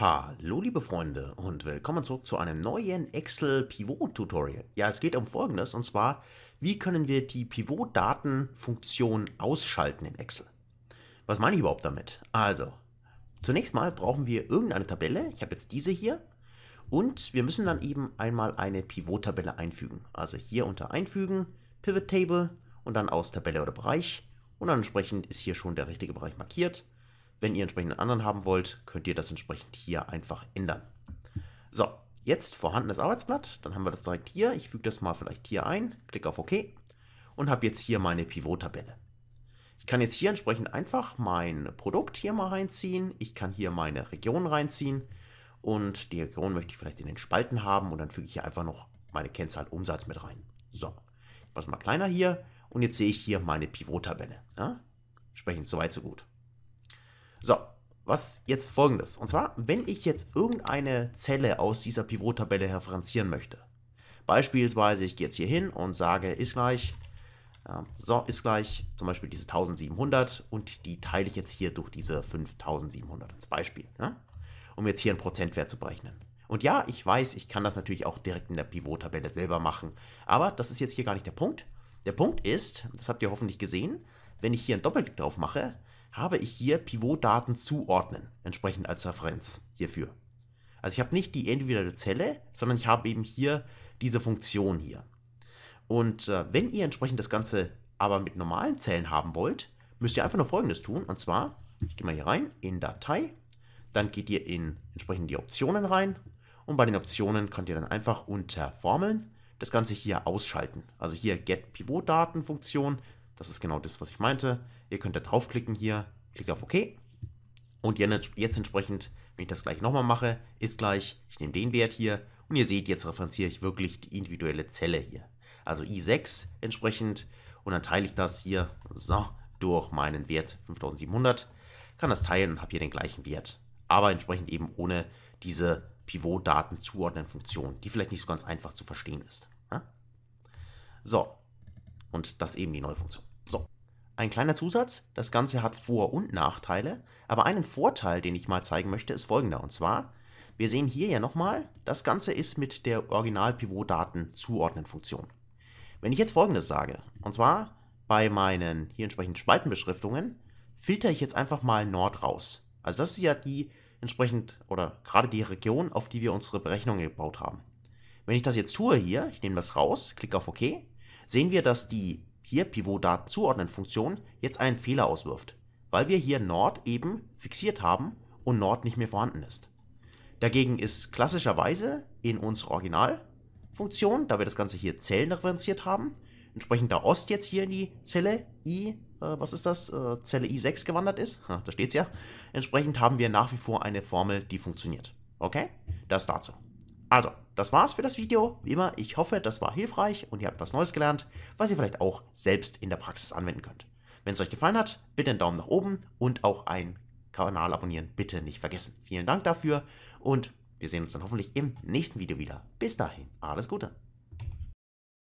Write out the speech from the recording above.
Hallo liebe Freunde und willkommen zurück zu einem neuen Excel Pivot Tutorial. Ja, es geht um folgendes und zwar, wie können wir die Pivot Daten Funktion ausschalten in Excel? Was meine ich überhaupt damit? Also, zunächst mal brauchen wir irgendeine Tabelle, ich habe jetzt diese hier und wir müssen dann eben einmal eine Pivot Tabelle einfügen. Also hier unter einfügen, Pivot Table und dann aus Tabelle oder Bereich und dann entsprechend ist hier schon der richtige Bereich markiert wenn ihr entsprechend einen anderen haben wollt, könnt ihr das entsprechend hier einfach ändern. So, jetzt vorhandenes Arbeitsblatt, dann haben wir das direkt hier. Ich füge das mal vielleicht hier ein, klicke auf OK und habe jetzt hier meine Pivot-Tabelle. Ich kann jetzt hier entsprechend einfach mein Produkt hier mal reinziehen. Ich kann hier meine Region reinziehen und die Region möchte ich vielleicht in den Spalten haben und dann füge ich hier einfach noch meine Kennzahl Umsatz mit rein. So, ich mache es mal kleiner hier und jetzt sehe ich hier meine Pivot-Tabelle. Ja? Entsprechend soweit so gut. So, was jetzt folgendes. Und zwar, wenn ich jetzt irgendeine Zelle aus dieser Pivot-Tabelle referenzieren möchte. Beispielsweise, ich gehe jetzt hier hin und sage, ist gleich, äh, so, ist gleich zum Beispiel diese 1700 und die teile ich jetzt hier durch diese 5700 als Beispiel, ne? um jetzt hier einen Prozentwert zu berechnen. Und ja, ich weiß, ich kann das natürlich auch direkt in der Pivot-Tabelle selber machen, aber das ist jetzt hier gar nicht der Punkt. Der Punkt ist, das habt ihr hoffentlich gesehen, wenn ich hier einen Doppelklick drauf mache, habe ich hier Pivotdaten zuordnen, entsprechend als Referenz hierfür. Also ich habe nicht die individuelle Zelle, sondern ich habe eben hier diese Funktion hier. Und äh, wenn ihr entsprechend das Ganze aber mit normalen Zellen haben wollt, müsst ihr einfach nur folgendes tun. Und zwar, ich gehe mal hier rein, in Datei, dann geht ihr in entsprechend die Optionen rein. Und bei den Optionen könnt ihr dann einfach unter Formeln das Ganze hier ausschalten. Also hier Get Pivot Daten Funktion das ist genau das, was ich meinte. Ihr könnt da draufklicken hier, klickt auf OK. Und jetzt entsprechend, wenn ich das gleich nochmal mache, ist gleich, ich nehme den Wert hier und ihr seht, jetzt referenziere ich wirklich die individuelle Zelle hier. Also i6 entsprechend und dann teile ich das hier so durch meinen Wert 5700, kann das teilen und habe hier den gleichen Wert. Aber entsprechend eben ohne diese Pivot-Daten-Zuordnen-Funktion, die vielleicht nicht so ganz einfach zu verstehen ist. Ne? So, und das eben die neue Funktion. So. Ein kleiner Zusatz, das Ganze hat Vor- und Nachteile, aber einen Vorteil, den ich mal zeigen möchte, ist folgender. Und zwar, wir sehen hier ja nochmal, das Ganze ist mit der Original-Pivot-Daten-Zuordnen-Funktion. Wenn ich jetzt folgendes sage, und zwar bei meinen hier entsprechenden Spaltenbeschriftungen, filter ich jetzt einfach mal Nord raus. Also das ist ja die entsprechend oder gerade die Region, auf die wir unsere Berechnungen gebaut haben. Wenn ich das jetzt tue hier, ich nehme das raus, klicke auf OK, sehen wir, dass die hier Pivot-Daten zuordnen Funktion jetzt einen Fehler auswirft, weil wir hier Nord eben fixiert haben und Nord nicht mehr vorhanden ist. Dagegen ist klassischerweise in unserer Originalfunktion, da wir das Ganze hier Zellen referenziert haben, entsprechend da Ost jetzt hier in die Zelle I, äh, was ist das, äh, Zelle I6 gewandert ist, da steht es ja, entsprechend haben wir nach wie vor eine Formel, die funktioniert. Okay? Das dazu. Also, das war's für das Video. Wie immer, ich hoffe, das war hilfreich und ihr habt was Neues gelernt, was ihr vielleicht auch selbst in der Praxis anwenden könnt. Wenn es euch gefallen hat, bitte einen Daumen nach oben und auch einen Kanal abonnieren, bitte nicht vergessen. Vielen Dank dafür und wir sehen uns dann hoffentlich im nächsten Video wieder. Bis dahin, alles Gute.